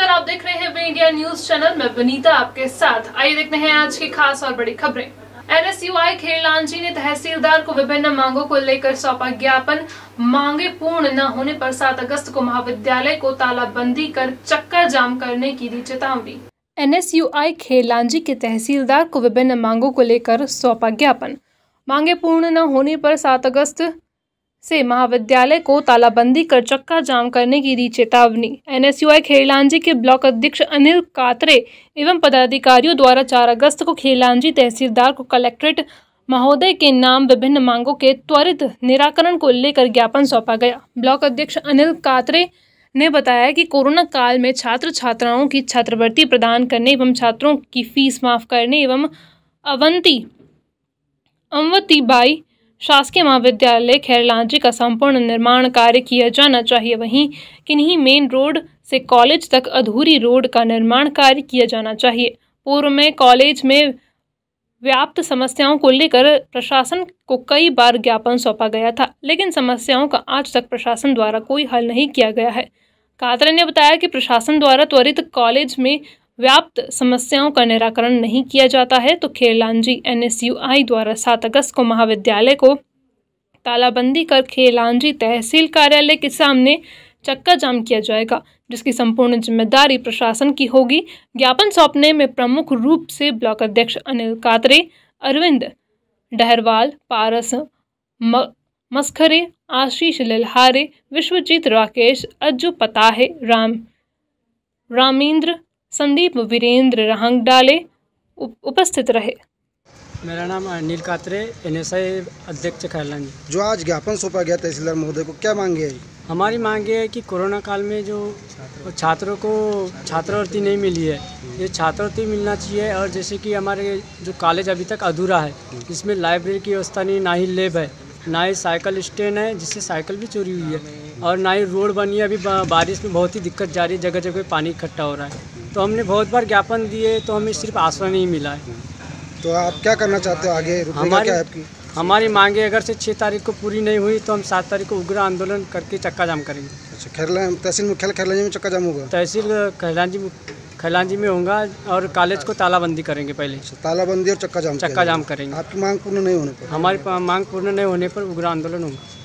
नमस्कार आप देख रहे हैं इंडिया न्यूज चैनल मैं विनीता आपके साथ आइए देखते हैं आज की खास और बड़ी खबरें एन एस आई खेल लांजी ने तहसीलदार को विभिन्न मांगों को लेकर सौंपा ज्ञापन मांगे पूर्ण न होने पर 7 अगस्त को महाविद्यालय को तालाबंदी कर चक्कर जाम करने की दी चेतावनी एन एस यू खेल खेलांजी के तहसीलदार को विभिन्न मांगों को लेकर सौंपा ज्ञापन मांगे पूर्ण न होने पर सात अगस्त से महाविद्यालय को तालाबंदी कर चक्का जाम करने की दी चेतावनी एनएसयूआई खेलांजी के ब्लॉक अध्यक्ष अनिल कात्रे एवं पदाधिकारियों द्वारा 4 अगस्त को खेलांजी तहसीलदार को कलेक्ट्रेट महोदय के नाम विभिन्न मांगों के त्वरित निराकरण को लेकर ज्ञापन सौंपा गया ब्लॉक अध्यक्ष अनिल कातरे ने बताया कि कोरोना काल में छात्र छात्राओं की छात्रवृत्ति प्रदान करने एवं छात्रों की फीस माफ करने एवं अवंती अमवती बाई शासकीय महाविद्यालय खैरलांजी का संपूर्ण निर्माण कार्य किया जाना चाहिए वहीं किन्हीं मेन रोड से कॉलेज तक अधूरी रोड का निर्माण कार्य किया जाना चाहिए पूर्व में कॉलेज में व्याप्त समस्याओं को लेकर प्रशासन को कई बार ज्ञापन सौंपा गया था लेकिन समस्याओं का आज तक प्रशासन द्वारा कोई हल नहीं किया गया है कातरे ने बताया कि प्रशासन द्वारा त्वरित कॉलेज में व्याप्त समस्याओं का निराकरण नहीं किया जाता है तो खेलांजी एनएसयूआई द्वारा सात अगस्त को महाविद्यालय को तालाबंदी कर खेलांजी तहसील कार्यालय के सामने चक्का जाम किया जाएगा जिसकी संपूर्ण जिम्मेदारी प्रशासन की होगी ज्ञापन सौंपने में प्रमुख रूप से ब्लॉक अध्यक्ष अनिल कातरे अरविंद डहरवाल पारस म, मस्खरे आशीष लल्हारे विश्वजीत राकेश अज्जू पताहे राम रामेंद्र संदीप वीरेंद्र रहांग डाले उपस्थित रहे मेरा नाम Anil Katre N S I अध्यक्ष खैरलान जी जो आज ज्ञापन सौंपा गया तहसीलदार महोदय को क्या मांगे है हमारी मांग ये है कि कोरोना काल में जो छात्रों को छात्रवृत्ति नहीं मिली है ये छात्रवृत्ति मिलना चाहिए और जैसे कि हमारे जो कॉलेज अभी तक अधूरा है इसमें लाइब्रेरी की व्यवस्था नहीं ना ही लेब है ना ही साइकिल स्टैंड है जिससे साइकिल भी चोरी हुई है और ना ही रोड बनी है अभी बारिश में बहुत ही दिक्कत जा रही है जगह जगह पानी इकट्ठा हो रहा है तो हमने बहुत बार ज्ञापन दिए तो हमें सिर्फ आश्रय नहीं मिला है तो आप क्या करना चाहते हो आगे हमारी क्या आपकी हमारी मांगे अगर से छः तारीख को पूरी नहीं हुई तो हम सात तारीख को उग्र आंदोलन करके चक्का जाम करेंगे अच्छा खैरला तहसील मुख्यालय खैलांजी में चक्का जाम होगा तहसील खैलांजी खैलांजी में होगा और कॉलेज को तालाबंदी करेंगे पहले अच्छा, तालाबंदी और चक्का जाम चक्का जाम करेंगे आपकी मांग पूर्ण नहीं होने पर हमारी मांग पूर्ण नहीं होने पर उग्र आंदोलन होगा